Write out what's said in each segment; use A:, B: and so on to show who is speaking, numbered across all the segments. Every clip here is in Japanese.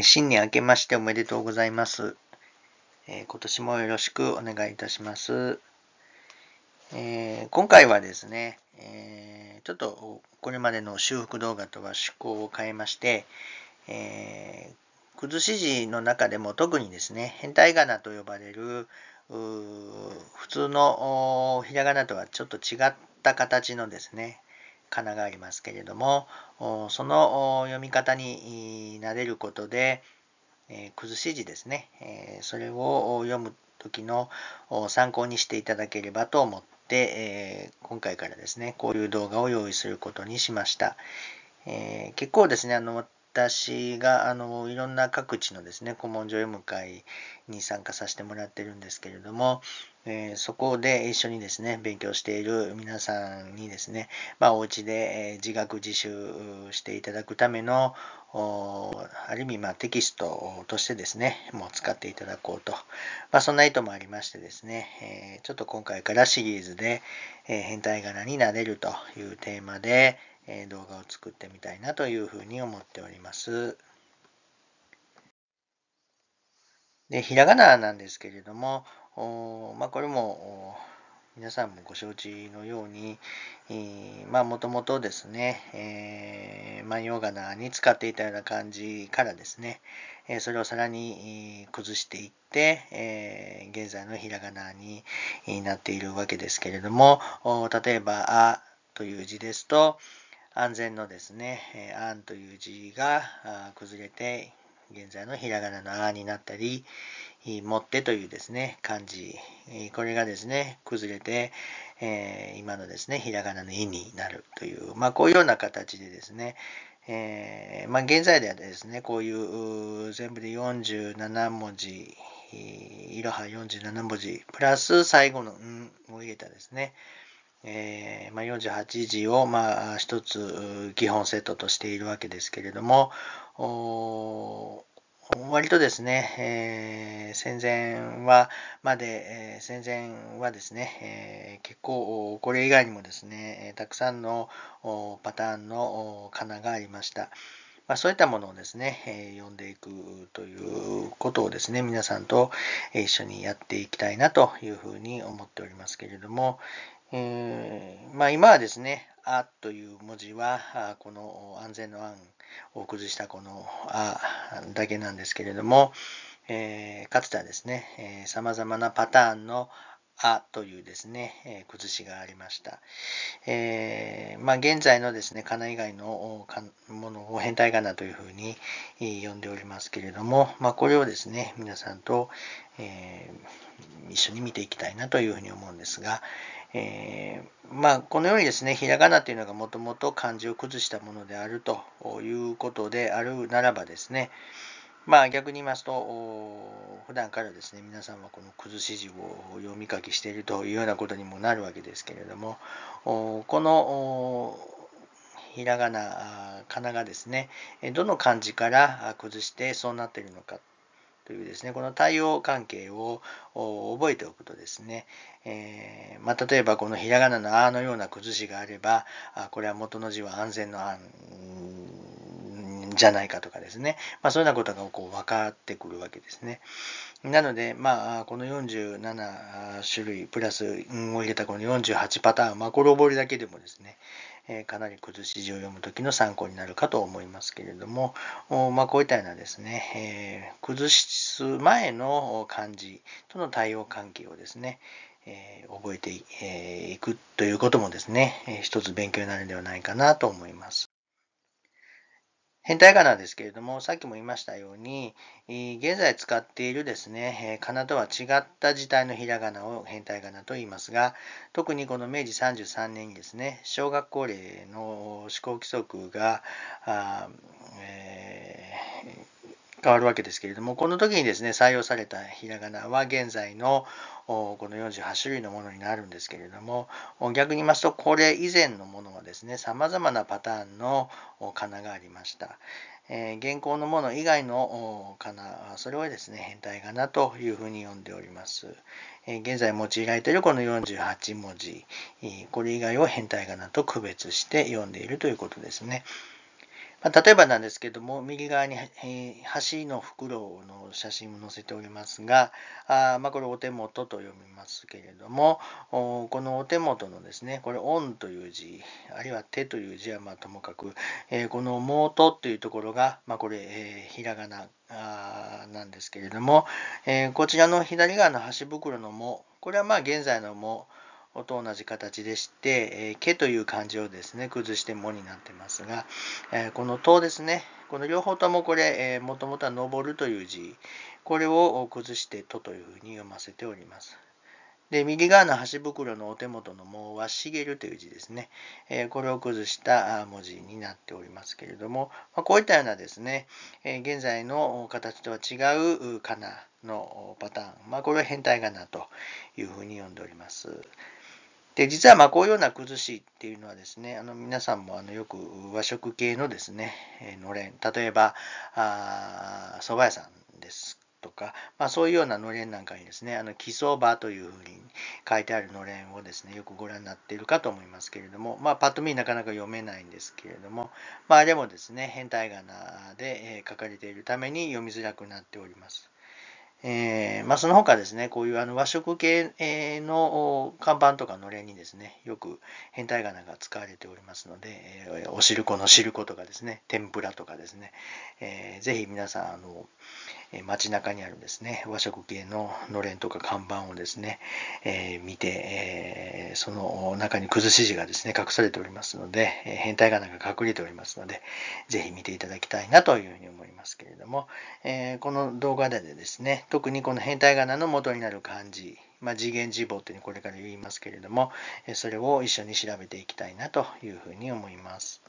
A: 新年明けましておめでとうございます。えー、今年もよろしくお願いいたします。えー、今回はですね、えー、ちょっとこれまでの修復動画とは趣向を変えまして、え崩し字の中でも特にですね、変態仮名と呼ばれる普通のひらがなとはちょっと違った形のですね、仮名がありますけれどもその読み方に慣れることで、え崩し字ですね、えそれを読む時の参考にしていただければと思って、え今回からですねこういう動画を用意することにしました、え結構ですねあの私があのいろんな各地のですね古文書読む会に参加させてもらってるんですけれども、えー、そこで一緒にですね勉強している皆さんにですね、まあ、お家で、え自学自習していただくためのある意味、まあ、テキストとしてですねもう使っていただこうと、まあ、そんな意図もありましてですね、えー、ちょっと今回からシリーズで、えー、変態柄になれるというテーマで、え動画を作ってみたいなというふうに思っております。で、ひらがななんですけれども、まあ、これも皆さんもご承知のように、えまもともとですね、えー、万葉仮名に使っていたような感じからですね、えー、それをさらに崩していって、え現在のひらがなになっているわけですけれども、例えば、あという字ですと、安全のですね、あんという字が崩れて、現在のひらがなのあになったり、持ってというですね、漢字、これがですね、崩れて、え今のですね、ひらがなの意になるという、まあ、こういうような形でですね、えー、まあ、現在ではですね、こういう全部で47文字、いろは47文字、プラス最後の「ん」を入れたですね、えー、ま48時を、まあ、一つ基本セットとしているわけですけれども、割とですね、えー、戦前はまで、えー、戦前はですね、えー、結構これ以外にもですね、たくさんのパターンの仮名がありました。まあ、そういったものをですね、え読んでいくということをですね、皆さんと一緒にやっていきたいなというふうに思っておりますけれども、ー、まあ、今はですね、あという文字は、あこの安全の案を崩したこのあだけなんですけれども、えー、かつてはですね、さまざまなパターンのあというですね、えー、崩しがありました。えー、まあ、現在のですね、仮名以外のものを変態仮名というふうに呼んでおりますけれども、まあ、これをですね、皆さんと、えー、一緒に見ていきたいなというふうに思うんですが、えー、まあこのようにですねひらがなというのがもともと漢字を崩したものであるということであるならばですねまあ逆に言いますと普段からですね皆さんはこの崩し字を読み書きしているというようなことにもなるわけですけれどもこのひらがな、かながですね、どの漢字から崩してそうなっているのかというですね、この対応関係を覚えておくとですね、えー、まあ、例えばこのひらがなのあのような崩しがあれば、あこれは元の字は安全の案じゃないかとかですね、まあ、そういうようなことがこう分かってくるわけですね。なので、まあ、この47種類プラスを入れたこの48パターン、まあ、これを覚えるだけでもですね、えかなり崩し字を読む時の参考になるかと思いますけれども、まあ、こういったようなですね、え崩す前の漢字との対応関係をですね、え覚えてい,、くということもですね、え一つ勉強になるんではないかなと思います。変態仮なんですけれども、さっきも言いましたように、現在使っているですね、仮名とは違った字体のひらがなを変態仮名と言いますが、特にこの明治33年にですね、小学校令の施行規則が、あえー変わるわけですけれども、この時にですね、採用されたひらがなは現在のこの48種類のものになるんですけれども、逆に言いますと、これ以前のものはですね、様々なパターンの仮名がありました。え現行のもの以外の仮名、それをですね、変態仮名というふうに呼んでおります。え現在用いられているこの48文字、これ以外を変態仮名と区別して読んでいるということですね。まあ、例えばなんですけども、右側に、えー、橋の袋の写真を載せておりますが、あまあ、これお手元と読みますけれども、このお手元のですね、これ、オンという字、あるいは手という字はまともかく、えー、このトというところが、まあ、これ、えー、ひらがななんですけれども、えこちらの左側の箸袋のも、これはまあ現在のも、音同じ形でして、えー、けという漢字をですね、崩してもになってますが、えー、このとですね、この両方ともこれ、えー、もともとは登るという字、これを崩してとというふうに読ませております。で、右側の箸袋のお手元のもは茂るという字ですね。えー、これを崩した文字になっておりますけれども、まあ、こういったようなですね、えー、現在の形とは違うかなのパターン、まあ、これは変態仮名というふうに呼んでおります。で、実はまあこういうような崩しっていうのはですね、あの皆さんもあのよく和食系のですね、えのれん、例えば、あ蕎麦屋さんですとか、まあ、そういうようなのれんなんかにですね、あの、木そばというふうに書いてあるのれんをですね、よくご覧になっているかと思いますけれども、まあ、パッと見なかなか読めないんですけれども、まあ、でもですね、変態仮名で書かれているために読みづらくなっております。えー、まあ、その他ですね、こういうあの和食系の看板とかのれんにですね、よく変態仮名が使われておりますので、えー、おしるこの汁粉とかですね、天ぷらとかですね、えー、ぜひ皆さん、あの、街中にあるですね和食系ののれんとか看板をですね、えー、見て、えー、その中に崩し字がですね隠されておりますので、えー、変態仮名が隠れておりますので是非見ていただきたいなというふうに思いますけれども、えこの動画でですね特にこの変態仮名の元になる漢字まあ、次元字母ってこれから言いますけれどもそれを一緒に調べていきたいなというふうに思います。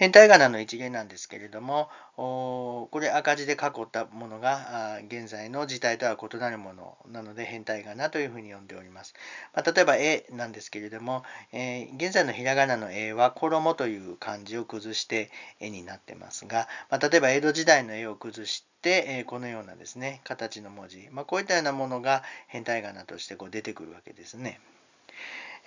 A: 変態仮名の一元なんですけれども、これ赤字で囲ったものが現在の字体とは異なるものなので変態仮名というふうに呼んでおります。まあ、例えば絵なんですけれども、えー、現在のひらがなの絵は衣という漢字を崩して絵になってますが、まあ、例えば江戸時代の絵を崩して、えー、このようなですね形の文字、まあ、こういったようなものが変態仮名としてこう出てくるわけですね。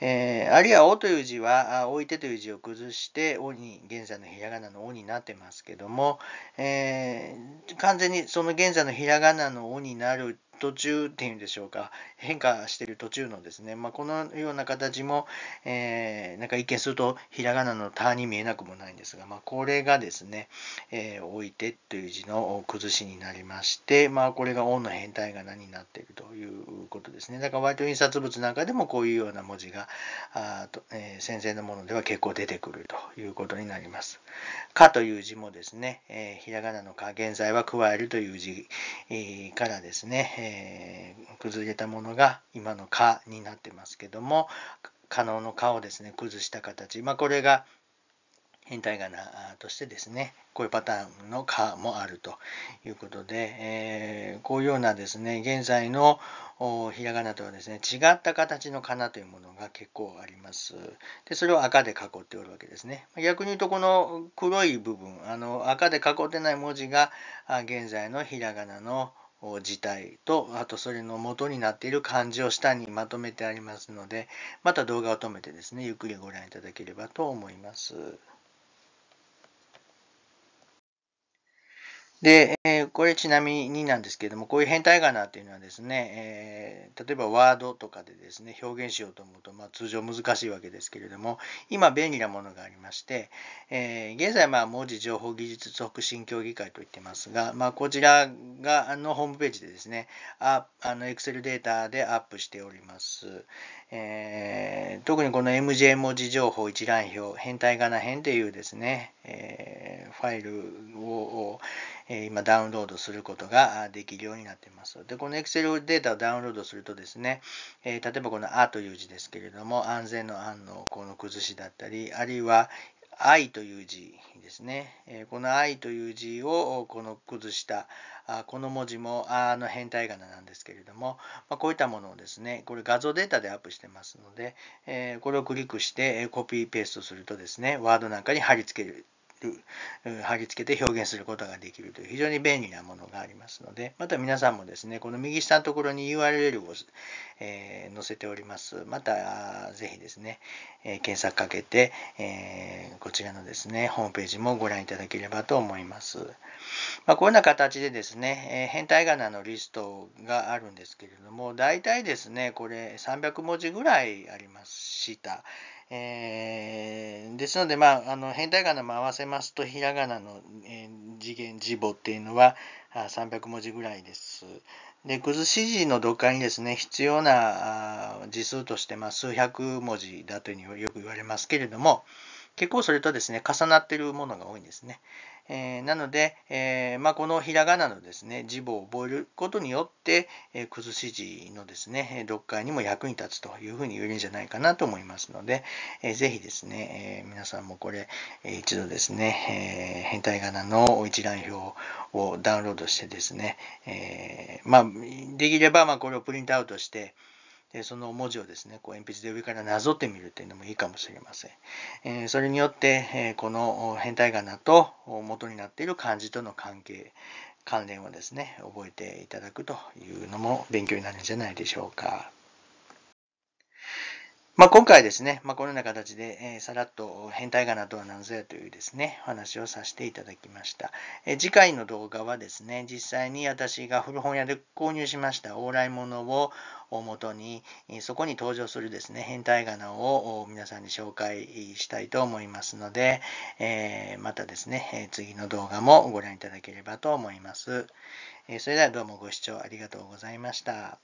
A: えー、あるいは「お」という字は「置いて」という字を崩して「お」に現在のひらがなの「お」になってますけども、えー、完全にその現在のひらがなの「お」になる途中っていうんでしょうか変化してる途中のですね、まあ、このような形も、えー、なんか一見するとひらがなの「た」に見えなくもないんですが、まあ、これがですね「えー、置いて」という字の崩しになりまして、まあ、これが「音の変態仮名」になっているということですねだから割と印刷物なんかでもこういうような文字があと、えー、先生のものでは結構出てくるということになります。「か」という字もですね、えー、ひらがなの「か」現在は加えるという字、からですねえー、崩れたものが今の「か」になってますけども可能の「か」をですね崩した形、まあ、これが変態仮名としてですねこういうパターンの「か」もあるということで、えー、こういうようなですね現在のひらがなとはですね違った形の仮名というものが結構ありますでそれを赤で囲っておるわけですね逆に言うとこの黒い部分あの赤で囲ってない文字が現在のひらがなの「事体とあとそれの元になっている漢字を下にまとめてありますのでまた動画を止めてですねゆっくりご覧いただければと思います。でれちなみになんですけれども、こういう変態仮名っていうのはですね、えー、例えばワードとかでですね、表現しようと思うと、まあ、通常難しいわけですけれども、今便利なものがありまして、えー、現在、まあ、文字情報技術促進協議会と言ってますが、まあ、こちらが、のホームページでですね、ああの、Excel データでアップしております。えー、特にこの MJ 文字情報一覧表、変態仮名編っていうですね、えファイルを、え今ダウンロードすることができるようになっています。で、この Excel データをダウンロードするとですね、え例えばこのあという字ですけれども、安全の案のこの崩しだったり、あるいは愛という字ですね。この愛という字をこの崩したこの文字もあの変態仮名なんですけれども、まこういったものをですね、これ画像データでアップしてますので、これをクリックしてコピーペーストするとですね、ワードなんかに貼り付けるる貼り付けて表現することができるという非常に便利なものがありますのでまた皆さんもですねこの右下のところに URL を、えー、載せておりますまた是非ですね、えー、検索かけて、えー、こちらのですねホームページもご覧いただければと思います、まあ、こういうような形でですね、え変態仮名のリストがあるんですけれども大体ですねこれ300文字ぐらいありました、えーですので、まあ、あの変態仮名も合わせますとひらがなの、えー、次元字母っていうのは300文字ぐらいです。で、崩し字の読解にですね、必要な字数として、ま数百文字だというふうによく言われますけれども、結構それとですね、重なってるものが多いんですね。えー、なので、えー、まあ、このひらがなのですね、字母を覚えることによって、えー、崩し字のですね、読解にも役に立つというふうに言えるんじゃないかなと思いますので、えー、ぜひですね、え皆さんもこれ、え一度ですね、え変態仮名の一覧表をダウンロードしてですね、えまあ、できればまこれをプリントアウトして、でその文字をですねこう鉛筆で上からなぞってみるというのもいいかもしれません、えー、それによって、えこの変態仮名と元になっている漢字との関係関連をですね覚えていただくというのも勉強になるんじゃないでしょうか。まあ、今回ですね、まあ、このような形で、えー、さらっと変態仮名とは何ぞやというですね、お話をさせていただきました、えー、次回の動画はですね、実際に私が古本屋で購入しました往来物を元に、そこに登場するですね、変態仮名を皆さんに紹介したいと思いますので、えー、またですね、次の動画もご覧いただければと思います。それではどうもご視聴ありがとうございました。